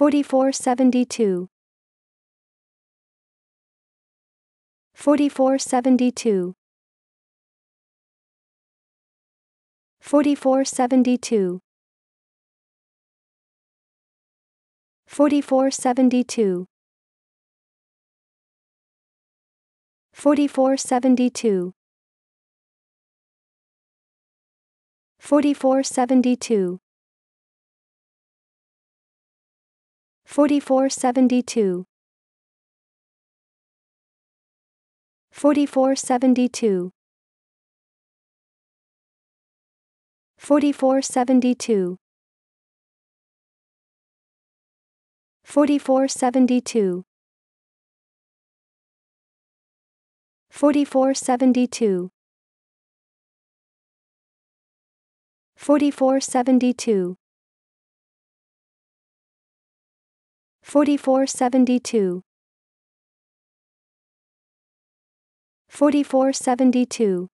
4472 4472 4472 4472 4472 4472 4472 4472 4472 4472 4472 4472 4472 4472